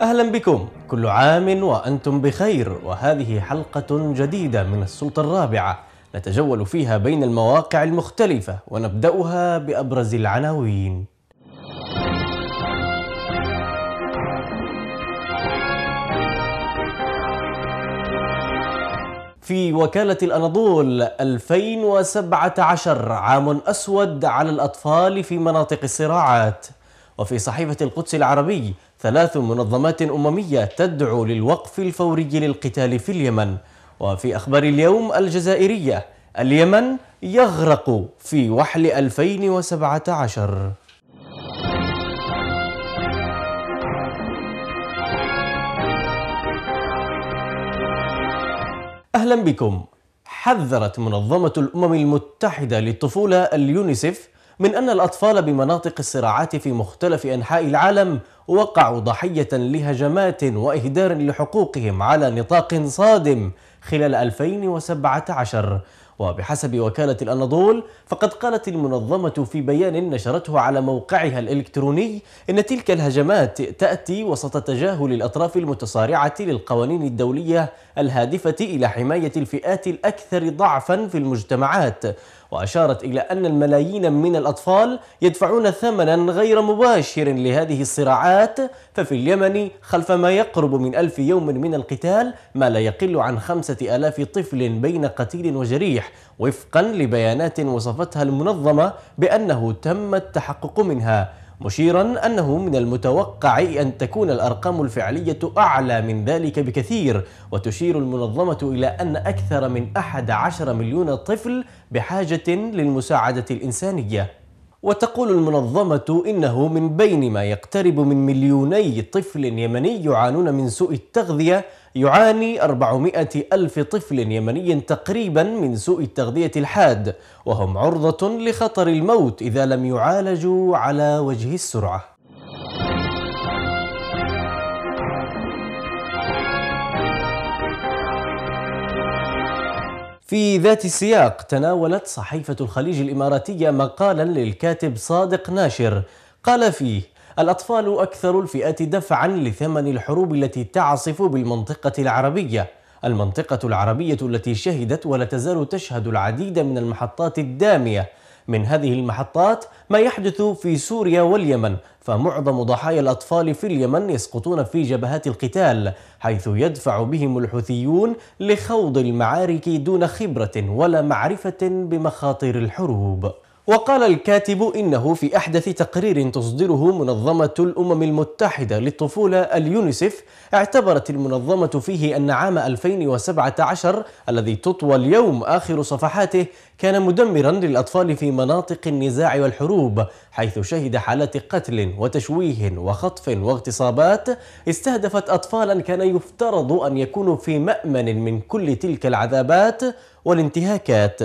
أهلا بكم كل عام وأنتم بخير وهذه حلقة جديدة من السلطة الرابعة نتجول فيها بين المواقع المختلفة ونبدأها بأبرز العناوين في وكالة الأناضول 2017 عام أسود على الأطفال في مناطق الصراعات وفي صحيفة القدس العربي ثلاث منظمات أممية تدعو للوقف الفوري للقتال في اليمن وفي أخبار اليوم الجزائرية اليمن يغرق في وحل 2017 أهلا بكم حذرت منظمة الأمم المتحدة للطفولة اليونيسف من أن الأطفال بمناطق الصراعات في مختلف أنحاء العالم وقعوا ضحية لهجمات وإهدار لحقوقهم على نطاق صادم خلال 2017 وبحسب وكالة الأناضول فقد قالت المنظمة في بيان نشرته على موقعها الإلكتروني إن تلك الهجمات تأتي وسط تجاهل الأطراف المتصارعة للقوانين الدولية الهادفة إلى حماية الفئات الأكثر ضعفا في المجتمعات وأشارت إلى أن الملايين من الأطفال يدفعون ثمنا غير مباشر لهذه الصراعات ففي اليمن خلف ما يقرب من ألف يوم من القتال ما لا يقل عن خمسة ألاف طفل بين قتيل وجريح وفقا لبيانات وصفتها المنظمة بأنه تم التحقق منها مشيرا أنه من المتوقع أن تكون الأرقام الفعلية أعلى من ذلك بكثير وتشير المنظمة إلى أن أكثر من 11 مليون طفل بحاجة للمساعدة الإنسانية وتقول المنظمة إنه من بين ما يقترب من مليوني طفل يمني يعانون من سوء التغذية يعاني 400 ألف طفل يمني تقريبا من سوء التغذية الحاد وهم عرضة لخطر الموت إذا لم يعالجوا على وجه السرعة في ذات السياق تناولت صحيفة الخليج الإماراتية مقالا للكاتب صادق ناشر قال فيه الأطفال أكثر الفئات دفعا لثمن الحروب التي تعصف بالمنطقة العربية المنطقة العربية التي شهدت ولا تزال تشهد العديد من المحطات الدامية من هذه المحطات ما يحدث في سوريا واليمن فمعظم ضحايا الأطفال في اليمن يسقطون في جبهات القتال حيث يدفع بهم الحوثيون لخوض المعارك دون خبرة ولا معرفة بمخاطر الحروب وقال الكاتب إنه في أحدث تقرير تصدره منظمة الأمم المتحدة للطفولة اليونيسف اعتبرت المنظمة فيه أن عام 2017 الذي تطوى اليوم آخر صفحاته كان مدمرا للأطفال في مناطق النزاع والحروب حيث شهد حالات قتل وتشويه وخطف واغتصابات استهدفت أطفالا كان يفترض أن يكونوا في مأمن من كل تلك العذابات والانتهاكات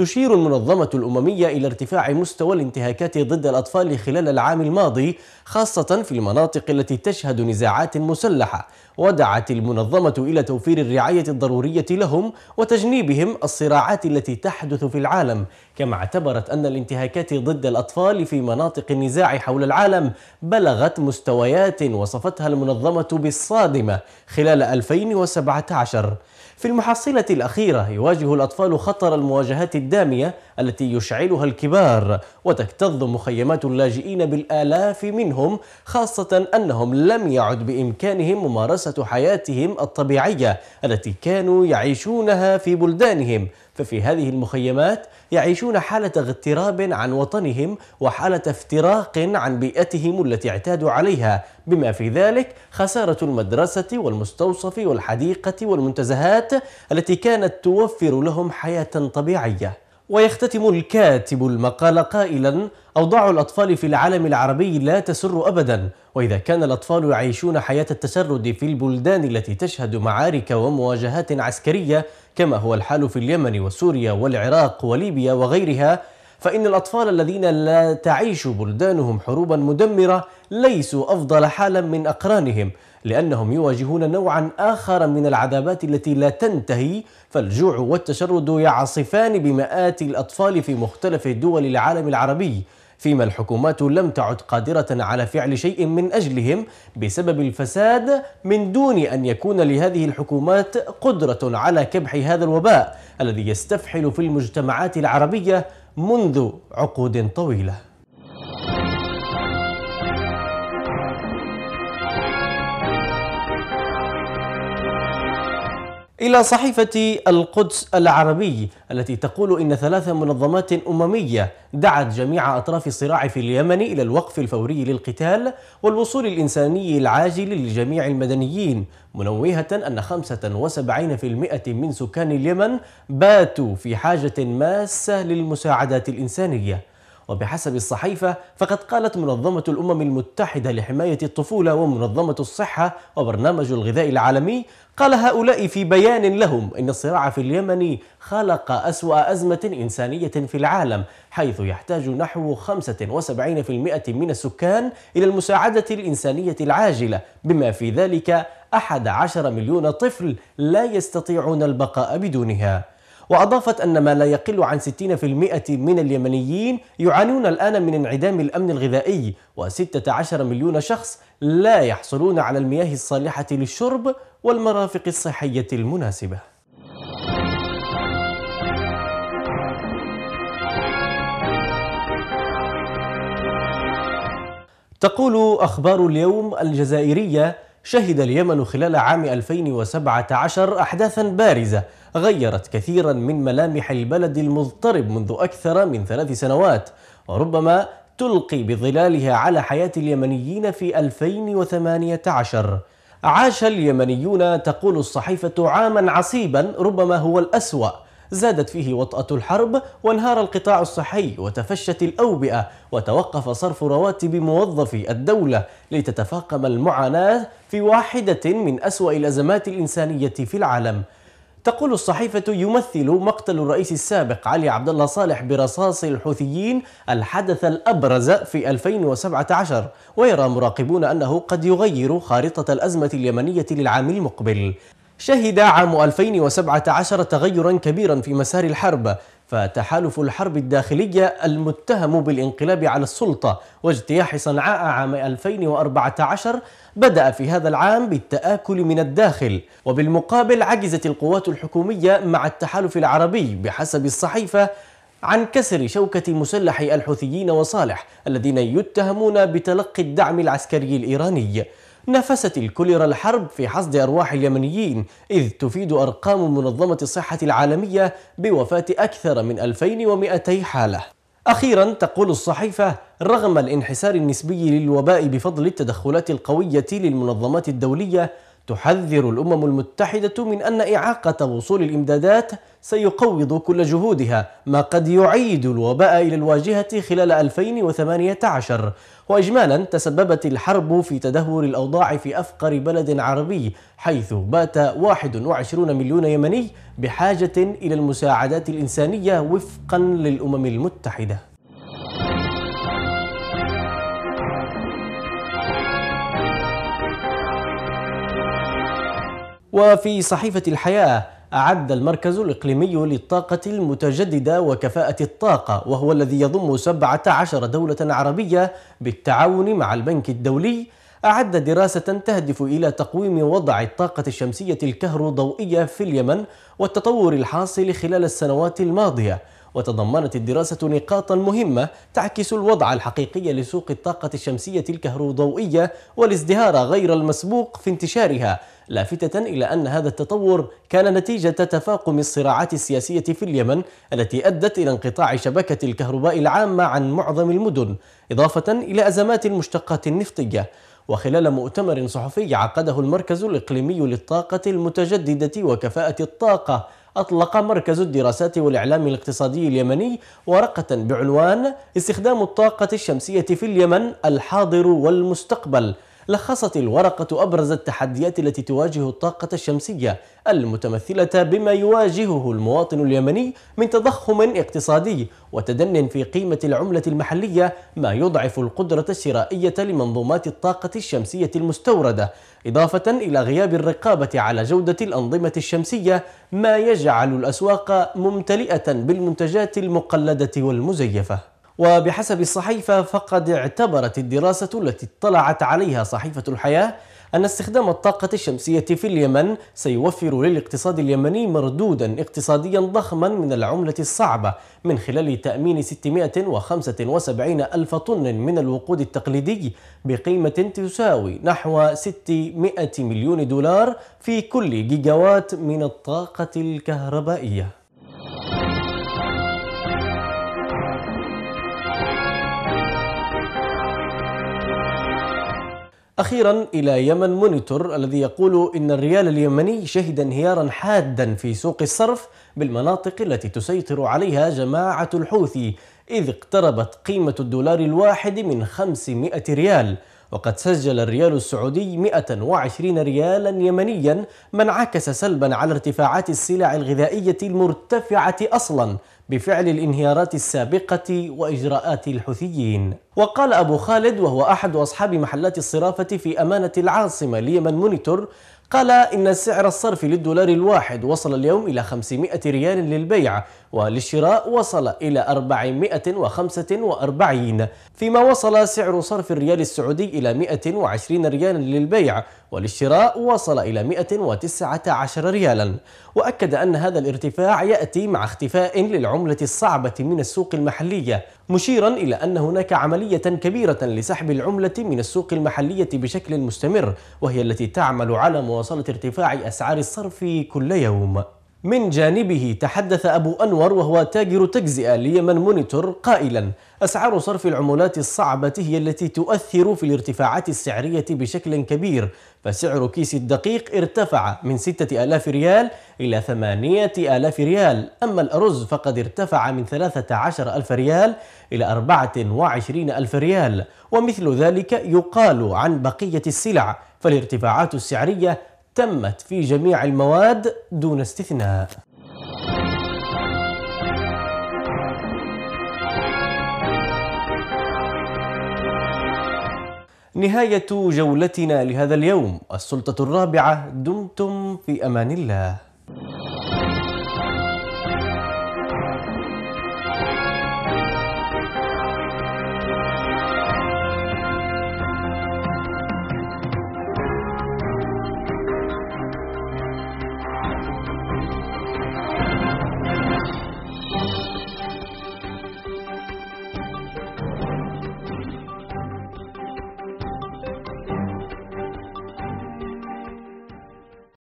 تشير المنظمة الأممية إلى ارتفاع مستوى الانتهاكات ضد الأطفال خلال العام الماضي خاصة في المناطق التي تشهد نزاعات مسلحة ودعت المنظمة إلى توفير الرعاية الضرورية لهم وتجنيبهم الصراعات التي تحدث في العالم كما اعتبرت أن الانتهاكات ضد الأطفال في مناطق النزاع حول العالم بلغت مستويات وصفتها المنظمة بالصادمة خلال 2017 في المحصلة الأخيرة يواجه الأطفال خطر المواجهات الدامية التي يشعلها الكبار وتكتظ مخيمات اللاجئين بالآلاف منهم خاصة أنهم لم يعد بإمكانهم ممارسة حياتهم الطبيعية التي كانوا يعيشونها في بلدانهم ففي هذه المخيمات يعيشون حالة اغتراب عن وطنهم وحالة افتراق عن بيئتهم التي اعتادوا عليها بما في ذلك خسارة المدرسة والمستوصف والحديقة والمنتزهات التي كانت توفر لهم حياة طبيعية ويختتم الكاتب المقال قائلا أوضاع الأطفال في العالم العربي لا تسر أبدا وإذا كان الأطفال يعيشون حياة التشرد في البلدان التي تشهد معارك ومواجهات عسكرية كما هو الحال في اليمن وسوريا والعراق وليبيا وغيرها فإن الأطفال الذين لا تعيش بلدانهم حروبا مدمرة ليسوا أفضل حالا من أقرانهم لأنهم يواجهون نوعا آخر من العذابات التي لا تنتهي فالجوع والتشرد يعصفان بمئات الأطفال في مختلف دول العالم العربي فيما الحكومات لم تعد قادرة على فعل شيء من أجلهم بسبب الفساد من دون أن يكون لهذه الحكومات قدرة على كبح هذا الوباء الذي يستفحل في المجتمعات العربية منذ عقود طويله إلى صحيفة القدس العربي التي تقول إن ثلاث منظمات أممية دعت جميع أطراف الصراع في اليمن إلى الوقف الفوري للقتال والوصول الإنساني العاجل لجميع المدنيين منوهة أن 75% من سكان اليمن باتوا في حاجة ماسة للمساعدات الإنسانية وبحسب الصحيفة فقد قالت منظمة الأمم المتحدة لحماية الطفولة ومنظمة الصحة وبرنامج الغذاء العالمي قال هؤلاء في بيان لهم إن الصراع في اليمن خلق أسوأ أزمة إنسانية في العالم حيث يحتاج نحو 75% من السكان إلى المساعدة الإنسانية العاجلة بما في ذلك 11 مليون طفل لا يستطيعون البقاء بدونها وأضافت أن ما لا يقل عن 60% من اليمنيين يعانون الآن من انعدام الأمن الغذائي و16 مليون شخص لا يحصلون على المياه الصالحة للشرب والمرافق الصحية المناسبة تقول أخبار اليوم الجزائرية شهد اليمن خلال عام 2017 أحداثا بارزة غيرت كثيرا من ملامح البلد المضطرب منذ أكثر من ثلاث سنوات وربما تلقي بظلالها على حياة اليمنيين في 2018 عاش اليمنيون تقول الصحيفة عاما عصيبا ربما هو الأسوأ زادت فيه وطأة الحرب وانهار القطاع الصحي وتفشت الأوبئة وتوقف صرف رواتب موظفي الدولة لتتفاقم المعاناة في واحدة من أسوأ الأزمات الإنسانية في العالم تقول الصحيفة يمثل مقتل الرئيس السابق علي عبد الله صالح برصاص الحوثيين الحدث الأبرز في 2017 ويرى مراقبون أنه قد يغير خارطة الأزمة اليمنية للعام المقبل شهد عام 2017 تغيرا كبيرا في مسار الحرب فتحالف الحرب الداخلية المتهم بالانقلاب على السلطة واجتياح صنعاء عام 2014 بدأ في هذا العام بالتآكل من الداخل وبالمقابل عجزت القوات الحكومية مع التحالف العربي بحسب الصحيفة عن كسر شوكة مسلح الحوثيين وصالح الذين يتهمون بتلقي الدعم العسكري الإيراني نفست الكوليرا الحرب في حصد أرواح اليمنيين إذ تفيد أرقام منظمة الصحة العالمية بوفاة أكثر من 2200 حالة أخيرا تقول الصحيفة رغم الانحسار النسبي للوباء بفضل التدخلات القوية للمنظمات الدولية تحذر الأمم المتحدة من أن إعاقة وصول الإمدادات سيقوض كل جهودها ما قد يعيد الوباء إلى الواجهة خلال 2018 وإجمالا تسببت الحرب في تدهور الأوضاع في أفقر بلد عربي حيث بات 21 مليون يمني بحاجة إلى المساعدات الإنسانية وفقا للأمم المتحدة وفي صحيفة الحياة أعد المركز الإقليمي للطاقة المتجددة وكفاءة الطاقة وهو الذي يضم 17 دولة عربية بالتعاون مع البنك الدولي أعد دراسة تهدف إلى تقويم وضع الطاقة الشمسية الكهروضوئية في اليمن والتطور الحاصل خلال السنوات الماضية وتضمنت الدراسة نقاطا مهمة تعكس الوضع الحقيقي لسوق الطاقة الشمسية الكهروضوئية والازدهار غير المسبوق في انتشارها لافتة إلى أن هذا التطور كان نتيجة تفاقم الصراعات السياسية في اليمن التي أدت إلى انقطاع شبكة الكهرباء العامة عن معظم المدن إضافة إلى أزمات المشتقات النفطية وخلال مؤتمر صحفي عقده المركز الإقليمي للطاقة المتجددة وكفاءة الطاقة أطلق مركز الدراسات والإعلام الاقتصادي اليمني ورقة بعنوان استخدام الطاقة الشمسية في اليمن الحاضر والمستقبل لخصت الورقة أبرز التحديات التي تواجه الطاقة الشمسية المتمثلة بما يواجهه المواطن اليمني من تضخم اقتصادي وتدن في قيمة العملة المحلية ما يضعف القدرة الشرائية لمنظومات الطاقة الشمسية المستوردة إضافة إلى غياب الرقابة على جودة الأنظمة الشمسية ما يجعل الأسواق ممتلئة بالمنتجات المقلدة والمزيفة وبحسب الصحيفة فقد اعتبرت الدراسة التي اطلعت عليها صحيفة الحياة أن استخدام الطاقة الشمسية في اليمن سيوفر للاقتصاد اليمني مردودا اقتصاديا ضخما من العملة الصعبة من خلال تأمين 675 ألف طن من الوقود التقليدي بقيمة تساوي نحو 600 مليون دولار في كل جيجاوات من الطاقة الكهربائية أخيرا إلى يمن مونيتور الذي يقول إن الريال اليمني شهد انهيارا حادا في سوق الصرف بالمناطق التي تسيطر عليها جماعة الحوثي إذ اقتربت قيمة الدولار الواحد من 500 ريال وقد سجل الريال السعودي 120 ريالا يمنيا ما انعكس سلبا على ارتفاعات السلع الغذائية المرتفعة أصلا بفعل الانهيارات السابقة وإجراءات الحوثيين وقال أبو خالد وهو أحد أصحاب محلات الصرافة في أمانة العاصمة ليمن مونيتور قال إن سعر الصرف للدولار الواحد وصل اليوم إلى 500 ريال للبيع وللشراء وصل إلى 445 فيما وصل سعر صرف الريال السعودي إلى 120 ريالا للبيع وللشراء وصل إلى 119 ريالا وأكد أن هذا الارتفاع يأتي مع اختفاء للعملة الصعبة من السوق المحلية مشيرا إلى أن هناك عملية كبيرة لسحب العملة من السوق المحلية بشكل مستمر وهي التي تعمل على مواصلة ارتفاع أسعار الصرف كل يوم من جانبه تحدث أبو أنور وهو تاجر تجزئة ليمن مونيتور قائلا أسعار صرف العملات الصعبة هي التي تؤثر في الارتفاعات السعرية بشكل كبير فسعر كيس الدقيق ارتفع من 6000 ريال إلى 8000 ريال أما الأرز فقد ارتفع من 13000 ريال إلى 24000 ريال ومثل ذلك يقال عن بقية السلع فالارتفاعات السعرية تمت في جميع المواد دون استثناء نهاية جولتنا لهذا اليوم السلطة الرابعة دمتم في أمان الله